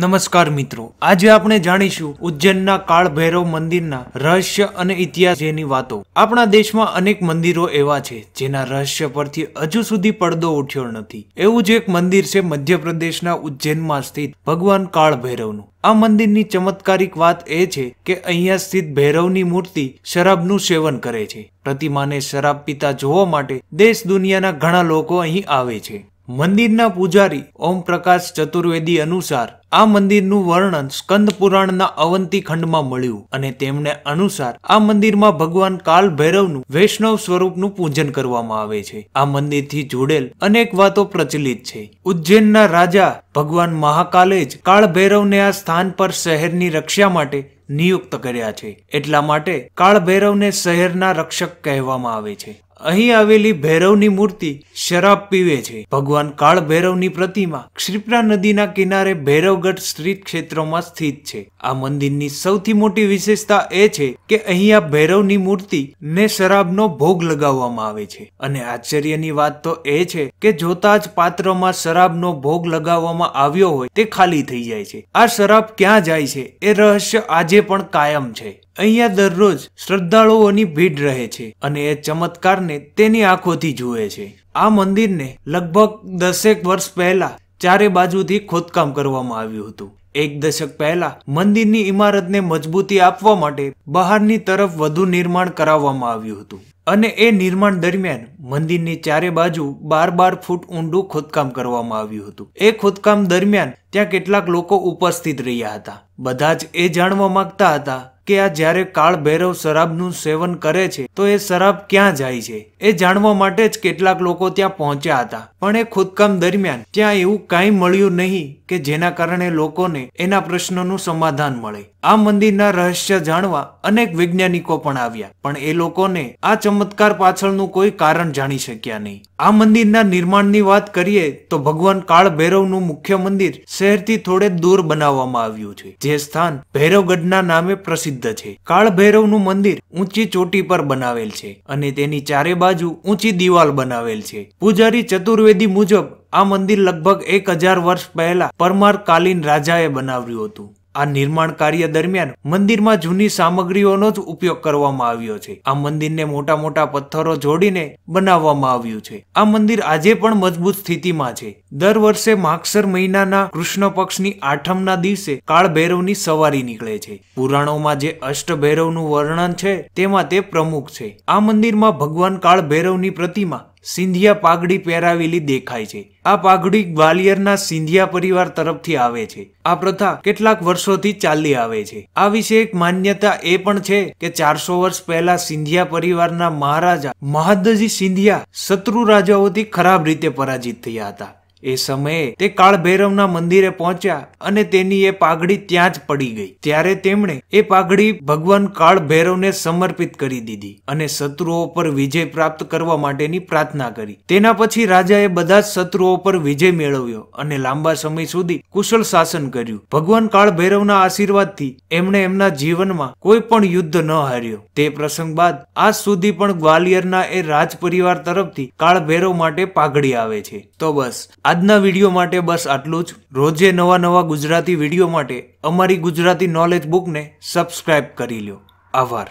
નમસ્કાર મિત્રો આજે આપણે જાણીશું ઉજ્જૈનના કાળ ભૈરવ મંદિરના રહસ્ય અને ઇતિહાસ જેની વાતો આપણા દેશમાં અનેક મંદિરો એવા છે જેના રહસ્ય પરથી હજુ સુધી પડદો ઉઠ્યો નથી એવું જ એક મંદિર છે મધ્યપ્રદેશના ઉજ્જૈનમાં સ્થિત ભગવાન કાળ ભૈરવનું આ મંદિરની ચમત્કારિક વાત એ છે કે અહીંયા સ્થિત ભૈરવની મૂર્તિ શરાબનું સેવન કરે છે પ્રતિમાને શરાબ પીતા જોવા માટે દેશ દુનિયાના ઘણા લોકો અહીં આવે છે મંદિરના પૂજારી ઓમ પ્રકાશ ચતુર્વેદી અનુસાર આ મંદિરનું વર્ણન સ્કંદ પુરાણના અવંતી ખંડમાં મળ્યું અને તેમને અનુસાર આ મંદિરમાં ભગવાન કાલ ભૈરવનું વૈષ્ણવ સ્વરૂપનું પૂજન કરવામાં આવે છે આ મંદિરથી જોડેલ અનેક વાતો પ્રચલિત છે ઉજ્જૈનના રાજા ભગવાન મહાકાલે જ કાળ ભૈરવને આ સ્થાન પર શહેરની રક્ષા માટે નિયુક્ત કર્યા છે એટલા માટે કાળ ભૈરવને શહેરના રક્ષક કહેવામાં આવે છે અહીં આવેલી ભૈરવની મૂર્તિ શરાબ પીવે છે ભગવાન કાળ ભૈરવની પ્રતિમા ક્ષિપ્રા નદીના કિનારે ભૈરવગઢ સ્થિત ક્ષેત્રમાં સ્થિત છે આ મંદિરની સૌથી મોટી વિશેષતા એ છે કે અહીંયા ભૈરવની મૂર્તિ ને શરાબનો ભોગ લગાવવામાં આવે છે અને આશ્ચર્યની વાત તો એ છે કે જોતા જ પાત્રમાં શરાબનો ભોગ લગાવવામાં આવ્યો હોય તે ખાલી થઈ જાય છે આ શરાબ ક્યાં જાય છે એ રહસ્ય આજે પણ કાયમ છે અહીંયા દરરોજ શ્રદ્ધાળુઓની ભીડ રહે છે અને એ ચમત્કારને તેની આંખોથી જુએ છે આ મંદિરને લગભગ દસેક વર્ષ પહેલા ચારે બાજુથી ખોદકામ કરવામાં આવ્યું હતું એક દશક પહેલા મંદિરની ઇમારતને મજબૂતી આપવા માટે બહારની તરફ વધુ નિર્માણ કરાવવામાં આવ્યું હતું અને એ નિર્માણ દરમિયાન મંદિરની ચારે બાજુ બાર બાર ફૂટ ઊંડું ખોદકામ કરવામાં આવ્યું હતું એ ખોદકામ દરમિયાન ત્યાં કેટલાક લોકો ઉપસ્થિત રહ્યા હતા બધા જ એ જાણવા માંગતા હતા કે આ જ્યારે કાળ ભૈરવ શરાબનું સેવન કરે છે તો એ શરાબ ક્યાં જાય છે એ જાણવા માટે જ કેટલાક લોકો ત્યાં પહોંચ્યા હતા પણ એ ખોદકામ દરમિયાન ત્યાં એવું કાંઈ મળ્યું નહીં કે જેના કારણે લોકોને એના પ્રશ્નનું સમાધાન મળે આ મંદિરના રહસ્ય જાણવા અનેક વૈજ્ઞાનિકો પણ આવ્યા પણ એ લોકોને આ ચમત્કાર પાછળનું કોઈ કારણ જાણી શક્યા નહીં આ મંદિરના નિર્માણની વાત કરીએ તો ભગવાન કાળ ભૈરવનું મુખ્ય મંદિર શહેરથી થોડે દૂર બનાવવામાં આવ્યું છે જે સ્થાન ભૈરવગઢના નામે પ્રસિદ્ધ છે કાળ ભૈરવનું મંદિર ઊંચી ચોટી પર બનાવેલ છે અને તેની ચારે બાજુ ઊંચી દિવાલ બનાવેલ છે પૂજારી ચતુર્વેદી મુજબ આ મંદિર લગભગ એક હજાર વર્ષ પહેલા પરમાર કાલીન રાજાએ બનાવ્યું હતું આ નિર્માણ કાર્ય દરમિયાન મંદિરમાં જૂની સામગ્રીઓનો જ ઉપયોગ કરવામાં આવ્યો છે આ મંદિરને મોટા મોટા પથ્થરો જોડીને બનાવવામાં આવ્યું છે આ મંદિર આજે પણ મજબૂત સ્થિતિમાં છે દર વર્ષે માગસર મહિનાના કૃષ્ણ પક્ષની આઠમના દિવસે કાળ ભૈરવની સવારી નીકળે છે પુરાણોમાં જે અષ્ટ ભૈરવનું વર્ણન છે તેમાં તે પ્રમુખ છે આ મંદિરમાં ભગવાન કાળ ભૈરવની પ્રતિમા સિંધિયા પાઘડી પહેરાવેલી દેખાય છે આ પાઘડી ગ્વાલિયરના સિંધિયા પરિવાર તરફથી આવે છે આ પ્રથા કેટલાક વર્ષોથી ચાલી આવે છે આ વિશે એક માન્યતા એ પણ છે કે ચારસો વર્ષ પહેલા સિંધિયા પરિવારના મહારાજા મહાદજી સિંધિયા શત્રુ રાજાઓથી ખરાબ રીતે પરાજિત થયા હતા એ સમયે તે કાળભૈરવના મંદિરે પહોંચ્યા અને તેની એ પાઘડી ત્યાં જ પડી ગઈ ત્યારે તેમણે એ પાઘડી ભગવાન કાળભૈરવને સમર્પિત કરી દીધી અને શત્રુઓ પર વિજય પ્રાપ્ત કરવા માટેની પ્રાર્થના કરી તેના પછી રાજાએ બધા જ શત્રુઓ પર વિજય મેળવ્યો અને લાંબા સમય સુધી કુશળ શાસન કર્યું ભગવાન કાળભૈરવના આશીર્વાદથી એમણે એમના જીવનમાં કોઈ પણ યુદ્ધ ન હાર્યો તે પ્રસંગ બાદ આજ સુધી પણ ગ્વાલિયરના એ રાજ પરિવાર તરફથી કાળભૈરવ માટે પાઘડી આવે છે તો બસ આ આજના વિડીયો માટે બસ આટલું જ રોજે નવા નવા ગુજરાતી વિડીયો માટે અમારી ગુજરાતી નોલેજ બુકને સબસ્ક્રાઇબ કરી લો આભાર